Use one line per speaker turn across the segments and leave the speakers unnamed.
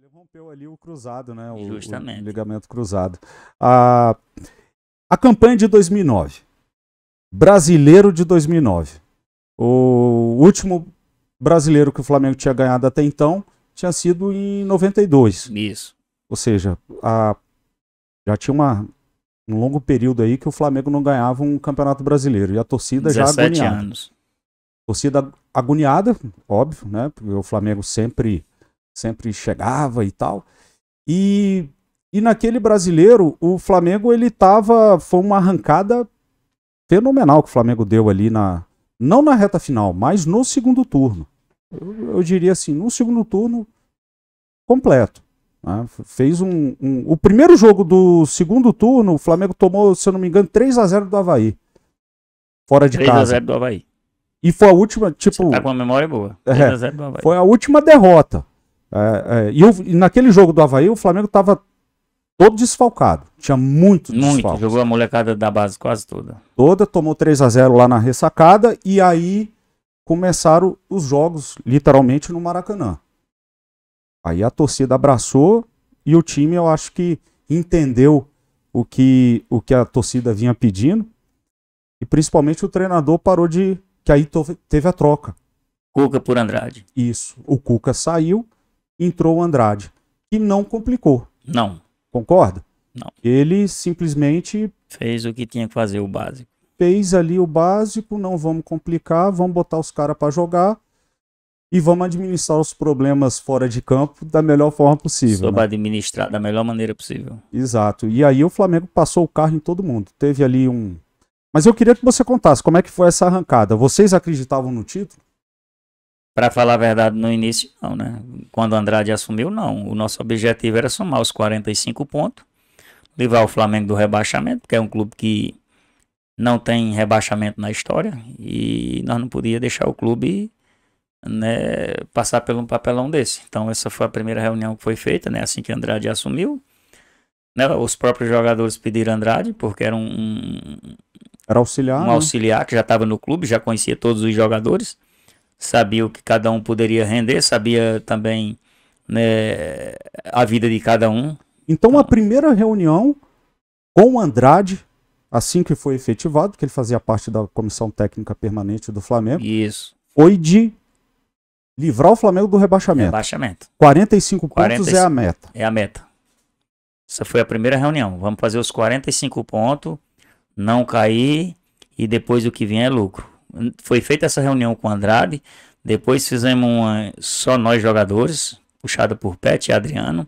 Ele rompeu ali o cruzado, né? O, Justamente. O ligamento cruzado. A, a campanha de 2009. Brasileiro de 2009. O último brasileiro que o Flamengo tinha ganhado até então tinha sido em 92. Isso. Ou seja, a, já tinha uma, um longo período aí que o Flamengo não ganhava um campeonato brasileiro. E a torcida já agoniada. Anos. Torcida agoniada, óbvio, né? Porque o Flamengo sempre sempre chegava e tal. E, e naquele brasileiro, o Flamengo ele tava. Foi uma arrancada fenomenal que o Flamengo deu ali na. Não na reta final, mas no segundo turno. Eu, eu diria assim, no segundo turno completo. Né? Fez um, um, O primeiro jogo do segundo turno, o Flamengo tomou, se eu não me engano, 3 a 0 do Havaí. Fora de 3 casa. 3 a 0 do Havaí. E foi a última, tipo. Você tá com a memória boa. É, a foi a última derrota. É, é, e, e naquele jogo do Havaí, o Flamengo estava todo desfalcado. Tinha Muito, desfalques.
jogou a molecada da base quase toda.
Toda, tomou 3 a 0 lá na ressacada e aí começaram os jogos literalmente no Maracanã. Aí a torcida abraçou e o time eu acho que entendeu o que, o que a torcida vinha pedindo. E principalmente o treinador parou de. Que aí teve a troca. Cuca por Andrade. Isso. O Cuca saiu entrou o Andrade, que não complicou. Não. Concorda? Não. Ele simplesmente. Fez o que tinha que fazer, o básico. Fez ali o básico, não vamos complicar, vamos botar os caras para jogar e vamos administrar os problemas fora de campo da melhor forma possível. Sobre né?
administrar da melhor maneira possível.
Exato. E aí o Flamengo passou o carro em todo mundo. Teve ali um. Mas eu queria que você contasse como é que foi essa arrancada. Vocês acreditavam no título?
Para falar a verdade, no início, não, né? Quando Andrade assumiu, não. O nosso objetivo era somar os 45 pontos, livrar o Flamengo do rebaixamento, porque é um clube que não tem rebaixamento na história e nós não podíamos deixar o clube né, passar por um papelão desse. Então, essa foi a primeira reunião que foi feita, né? Assim que Andrade assumiu. Né, os próprios jogadores pediram Andrade, porque era um.
Era auxiliar. Um né?
auxiliar que já estava no clube, já conhecia todos os jogadores sabia o que cada um poderia render, sabia também né, a vida de cada um.
Então, a primeira reunião com o Andrade, assim que foi efetivado, que ele fazia parte da comissão técnica permanente do Flamengo, Isso. foi de livrar o Flamengo do rebaixamento. Rebaixamento. 45 pontos 45, é a meta.
É a meta. Essa foi a primeira reunião. Vamos fazer os 45 pontos, não cair e depois o que vem é lucro foi feita essa reunião com o Andrade, depois fizemos uma só nós jogadores, puxada por Pet e Adriano,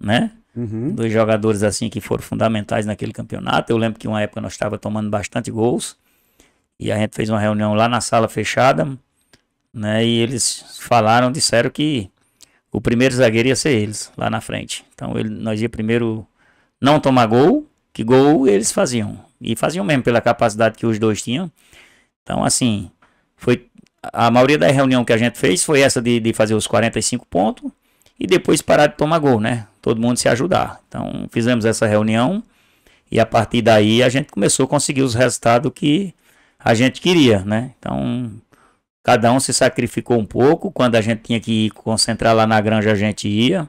né? Uhum. Dois jogadores assim que foram fundamentais naquele campeonato. Eu lembro que uma época nós estava tomando bastante gols e a gente fez uma reunião lá na sala fechada, né? E eles falaram, disseram que o primeiro zagueiro ia ser eles lá na frente. Então ele, nós ia primeiro não tomar gol, que gol eles faziam e faziam mesmo pela capacidade que os dois tinham. Então, assim, foi a maioria da reunião que a gente fez foi essa de, de fazer os 45 pontos e depois parar de tomar gol, né? Todo mundo se ajudar. Então, fizemos essa reunião e a partir daí a gente começou a conseguir os resultados que a gente queria, né? Então, cada um se sacrificou um pouco. Quando a gente tinha que concentrar lá na granja, a gente ia,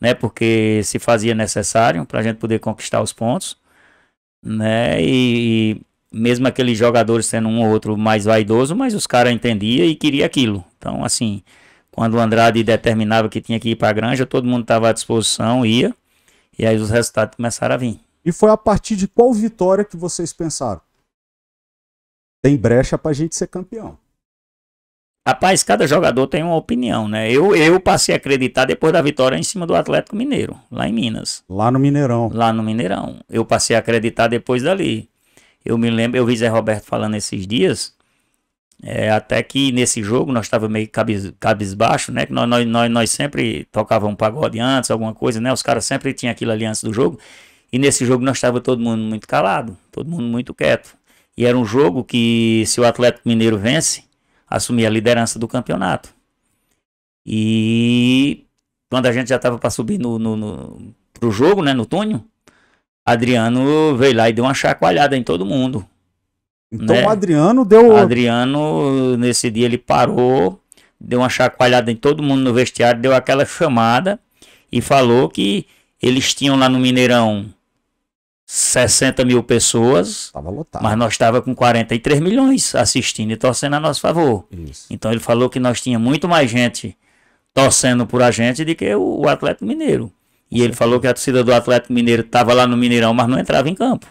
né? Porque se fazia necessário para a gente poder conquistar os pontos, né? E, mesmo aqueles jogadores sendo um ou outro mais vaidoso, mas os caras entendiam e queria aquilo. Então, assim, quando o Andrade determinava que tinha que ir para a granja, todo mundo estava à disposição, ia, e aí os resultados começaram a vir. E foi a partir de qual
vitória que vocês pensaram? Tem brecha para a gente ser campeão.
Rapaz, cada jogador tem uma opinião, né? Eu, eu passei a acreditar depois da vitória em cima do Atlético Mineiro, lá em Minas. Lá no Mineirão. Lá no Mineirão. Eu passei a acreditar depois dali. Eu me lembro, eu vi Zé Roberto falando esses dias, é, até que nesse jogo nós estávamos meio cabiz, cabisbaixo, né? Que nós, nós, nós, nós sempre tocavamos um pagode antes, alguma coisa, né? Os caras sempre tinham aquilo ali antes do jogo. E nesse jogo nós estava todo mundo muito calado, todo mundo muito quieto. E era um jogo que, se o Atlético Mineiro vence, assumia a liderança do campeonato. E quando a gente já estava para subir no, no, no, jogo, né? No túnel, Adriano veio lá e deu uma chacoalhada em todo mundo. Então né? o Adriano deu. O Adriano, nesse dia, ele parou, deu uma chacoalhada em todo mundo no vestiário, deu aquela chamada e falou que eles tinham lá no Mineirão 60 mil pessoas, tava lotado. mas nós estava com 43 milhões assistindo e torcendo a nosso favor. Isso. Então ele falou que nós tinha muito mais gente torcendo por a gente do que o, o Atlético Mineiro. E ele falou que a torcida do Atlético Mineiro estava lá no Mineirão, mas não entrava em campo.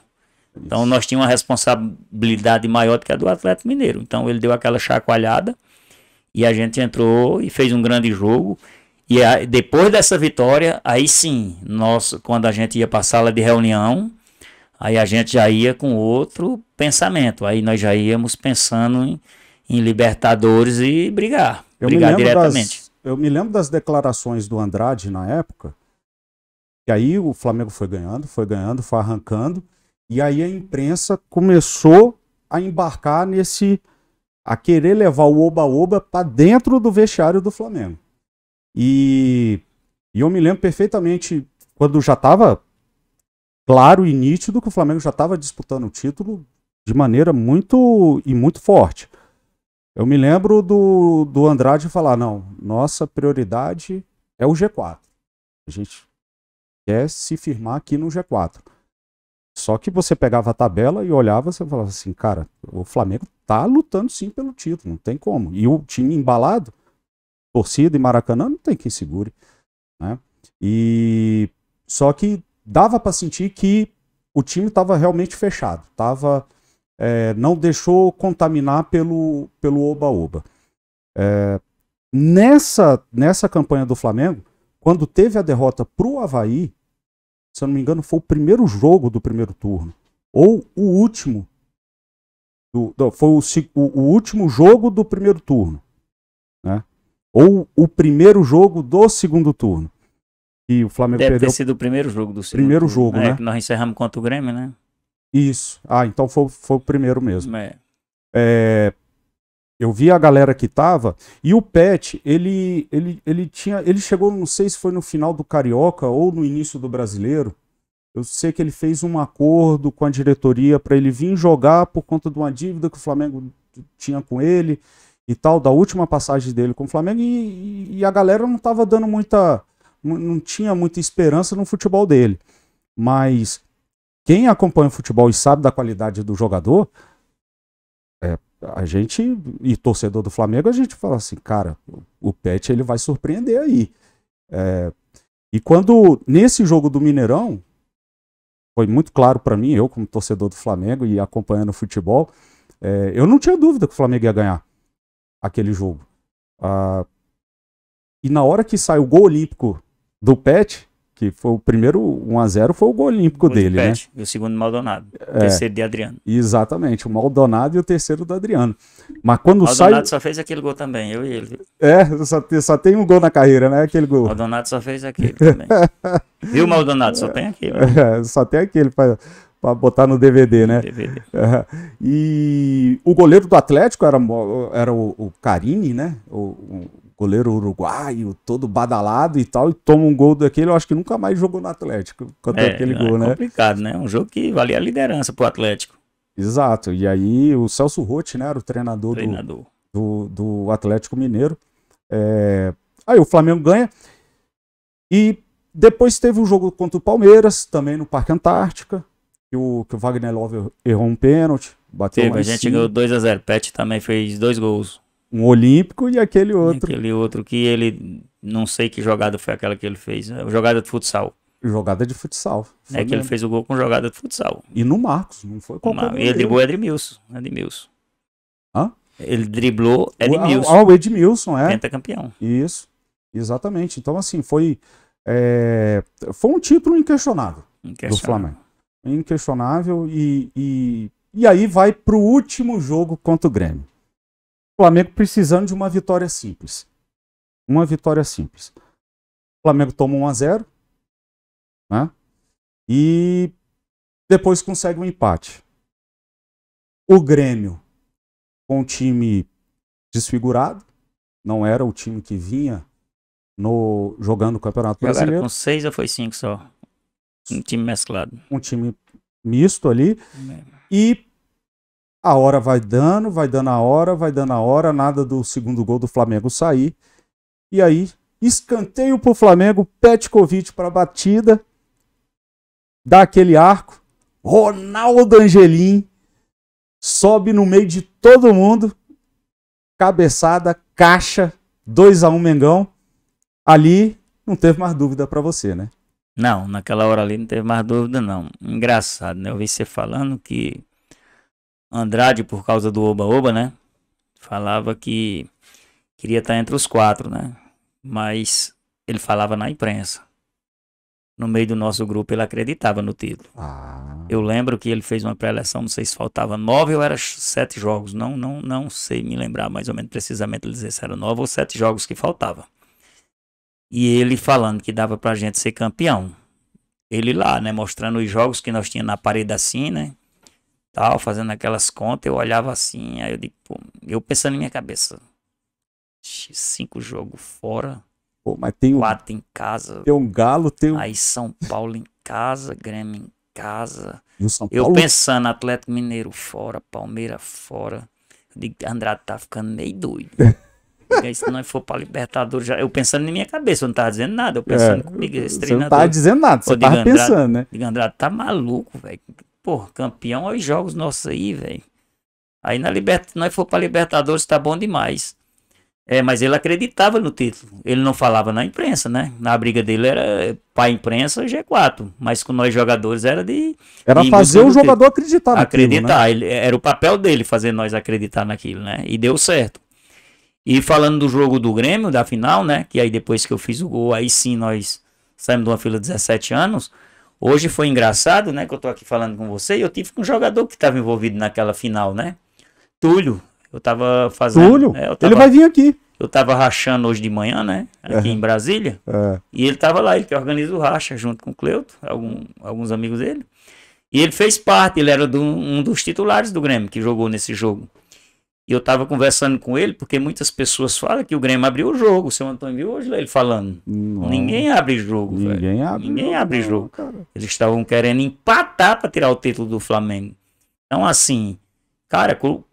Então nós tínhamos uma responsabilidade maior do que a do Atlético Mineiro. Então ele deu aquela chacoalhada e a gente entrou e fez um grande jogo. E depois dessa vitória, aí sim, nós, quando a gente ia para a sala de reunião, aí a gente já ia com outro pensamento. Aí nós já íamos pensando em, em Libertadores e brigar, eu brigar diretamente.
Das, eu me lembro das declarações do Andrade na época, aí o Flamengo foi ganhando, foi ganhando, foi arrancando. E aí a imprensa começou a embarcar nesse. a querer levar o Oba-Oba para dentro do vestiário do Flamengo. E, e eu me lembro perfeitamente quando já estava claro e nítido que o Flamengo já estava disputando o título de maneira muito e muito forte. Eu me lembro do, do Andrade falar: não, nossa prioridade é o G4. A gente quer é se firmar aqui no G4. Só que você pegava a tabela e olhava, você falava assim, cara, o Flamengo tá lutando sim pelo título, não tem como. E o time embalado, torcida e Maracanã, não tem quem segure, né? E só que dava para sentir que o time estava realmente fechado, tava é, não deixou contaminar pelo pelo oba oba. É, nessa nessa campanha do Flamengo quando teve a derrota para o Havaí, se eu não me engano, foi o primeiro jogo do primeiro turno. Ou o último. Do, do, foi o, o, último jogo do primeiro turno. Né? Ou o primeiro jogo do segundo turno. E o Flamengo Deve perdeu. ter sido o
primeiro jogo do segundo Primeiro turno. jogo, é, né? nós encerramos contra o Grêmio, né?
Isso. Ah, então foi, foi o primeiro mesmo. É. É, eu vi a galera que tava e o Pet, ele, ele, ele tinha, ele chegou, não sei se foi no final do Carioca ou no início do Brasileiro. Eu sei que ele fez um acordo com a diretoria para ele vir jogar por conta de uma dívida que o Flamengo tinha com ele e tal, da última passagem dele com o Flamengo, e, e a galera não estava dando muita. não tinha muita esperança no futebol dele. Mas quem acompanha o futebol e sabe da qualidade do jogador, é, a gente, e torcedor do Flamengo, a gente fala assim, cara, o Pet ele vai surpreender aí. É, e quando, nesse jogo do Mineirão, foi muito claro para mim, eu como torcedor do Flamengo e acompanhando o futebol, é, eu não tinha dúvida que o Flamengo ia ganhar aquele jogo. Ah, e na hora que sai o gol olímpico do Pet, que foi o primeiro 1x0 foi o gol olímpico o dele, de né? Pet,
né? E o segundo Maldonado, o é, terceiro de Adriano.
Exatamente, o Maldonado e o terceiro do Adriano. Mas quando Maldonado
sai... só fez aquele gol também, eu e ele.
É, só, só tem um gol na carreira, né? Aquele gol. Maldonado só fez aquele também. Viu, Maldonado? Só tem aquele. É, só tem aquele para para botar no DVD, né? DVD. É. E o goleiro do Atlético era, era o, o Carini, né? O, o goleiro uruguaio, todo badalado e tal, e toma um gol daquele, eu acho que nunca mais jogou no Atlético é, é, aquele gol, é né? É complicado, né? Um jogo que valia a liderança pro Atlético. Exato. E aí o Celso Rotti, né, era o treinador, treinador. Do, do, do, Atlético Mineiro. É... Aí o Flamengo ganha. E depois teve um jogo contra o Palmeiras, também no Parque Antártica, que o, que o Wagner Love errou um pênalti. Bateu teve, a gente ganhou
2x0. Pet também fez dois gols
um olímpico e aquele outro.
E aquele outro que ele. Não sei que jogada foi aquela que ele fez. Né? Jogada de futsal.
Jogada de futsal. É mesmo. que ele
fez o gol com jogada de futsal.
E no Marcos, não foi com o Ele driblou
Edmilson. Edmilson.
Hã? Ele
driblou Edmilson. Ah, o
Edmilson, é. campeão Isso, exatamente. Então, assim, foi. É... Foi um título inquestionável, inquestionável. do Flamengo. Inquestionável e, e, e aí vai pro último jogo contra o Grêmio. Flamengo precisando de uma vitória simples. Uma vitória simples. O Flamengo toma 1 a 0 né? E depois consegue um empate. O Grêmio com um time desfigurado, não era o time que vinha no jogando o Campeonato Jogaram Brasileiro.
com seis ou foi cinco só? Um time mesclado.
Um time misto ali. E a hora vai dando, vai dando a hora, vai dando a hora, nada do segundo gol do Flamengo sair. E aí, escanteio pro Flamengo, Petkovic para batida, dá aquele arco. Ronaldo Angelim sobe no meio de todo mundo, cabeçada, caixa, 2 a 1 um Mengão. Ali não teve mais dúvida para você, né?
Não, naquela hora ali não teve mais dúvida, não. Engraçado, né? Eu vi você falando que Andrade, por causa do Oba-Oba, né? Falava que queria estar entre os quatro, né? Mas ele falava na imprensa. No meio do nosso grupo, ele acreditava no título. Ah. Eu lembro que ele fez uma pré-eleção, não sei se faltava nove ou era sete jogos. Não, não, não sei me lembrar mais ou menos precisamente ele dizer se era nove ou sete jogos que faltava. E ele falando que dava pra gente ser campeão. Ele lá, né? Mostrando os jogos que nós tínhamos na parede assim, né? tal, fazendo aquelas contas, eu olhava assim, aí eu digo, eu pensando na minha cabeça, cinco jogos fora, pô, mas tem quatro um, em casa, tem um galo, tem um... aí São Paulo em casa, Grêmio em casa, São Paulo eu pensando Atlético Mineiro fora, Palmeiras fora, eu digo, Andrade tá ficando meio doido. Aí, se nós for pra Libertadores, já, eu pensando na minha cabeça, eu não tava dizendo nada, eu pensando é, comigo, esse treinador. Você não tava dizendo nada, você pô, Andrade, pensando, né? Digo, Andrade, tá maluco, velho. Pô, campeão, olha os jogos nossos aí, velho. Aí na Libertadores, nós for pra Libertadores, tá bom demais. É, mas ele acreditava no título. Ele não falava na imprensa, né? Na briga dele era pra imprensa G4. Mas com nós jogadores era de. Era de fazer o jogador título. acreditar naquilo. Acreditar. Né? Ele, era o papel dele fazer nós acreditar naquilo, né? E deu certo. E falando do jogo do Grêmio, da final, né? Que aí depois que eu fiz o gol, aí sim nós saímos de uma fila de 17 anos. Hoje foi engraçado, né? Que eu tô aqui falando com você. E eu tive com um jogador que estava envolvido naquela final, né? Túlio. Eu tava fazendo. Túlio? É, tava, ele vai vir aqui. Eu tava rachando hoje de manhã, né? Aqui é. em Brasília. É. E ele tava lá, ele que organiza o racha junto com o Cleuto, algum, alguns amigos dele. E ele fez parte, ele era do, um dos titulares do Grêmio que jogou nesse jogo. E eu estava conversando com ele, porque muitas pessoas falam que o Grêmio abriu o jogo. O seu Antônio viu hoje ele falando. Não. Ninguém abre jogo, Ninguém velho. Abre Ninguém jogo, abre jogo. Cara. Eles estavam querendo empatar para tirar o título do Flamengo. Então, assim, cara, clube,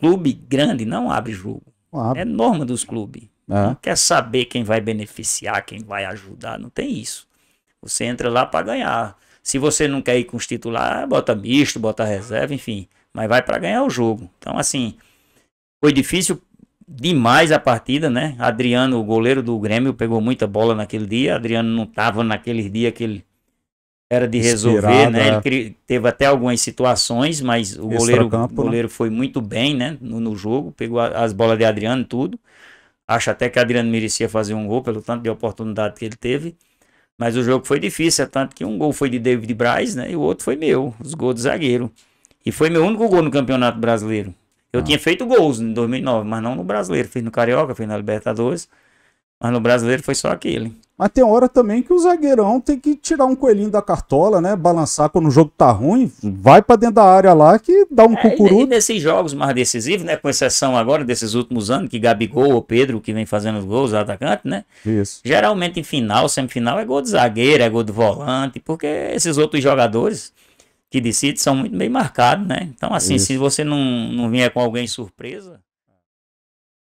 clube grande não abre jogo. Não abre. É norma dos clubes. É. Não quer saber quem vai beneficiar, quem vai ajudar. Não tem isso. Você entra lá para ganhar. Se você não quer ir com os titulares, bota misto, bota reserva, enfim. Mas vai para ganhar o jogo. Então, assim, foi difícil demais a partida, né? Adriano, o goleiro do Grêmio, pegou muita bola naquele dia. Adriano não estava naquele dia que ele era de resolver, né? Ele é. teve até algumas situações, mas o goleiro, campo, né? goleiro né? foi muito bem, né? No, no jogo, pegou as bolas de Adriano, tudo. Acho até que Adriano merecia fazer um gol pelo tanto de oportunidade que ele teve. Mas o jogo foi difícil, é tanto que um gol foi de David Braz, né? E o outro foi meu, os gols do zagueiro. E foi meu único gol no Campeonato Brasileiro. Eu ah. tinha feito gols em 2009, mas não no Brasileiro. Fiz no Carioca, fiz na Libertadores. Mas no Brasileiro foi só aquele.
Mas tem hora também que o zagueirão tem que tirar um coelhinho da cartola, né? Balançar quando o jogo tá ruim, vai para dentro da área lá que dá um é, cucuru. E
nesses jogos mais decisivos, né? Com exceção agora desses últimos anos, que Gabigol ou Pedro, que vem fazendo os gols, atacante, né? Isso. Geralmente em final, semifinal, é gol de zagueiro, é gol de volante, porque esses outros jogadores que decide são muito bem
marcados, né? Então, assim, Isso. se você não, não vier com alguém surpresa.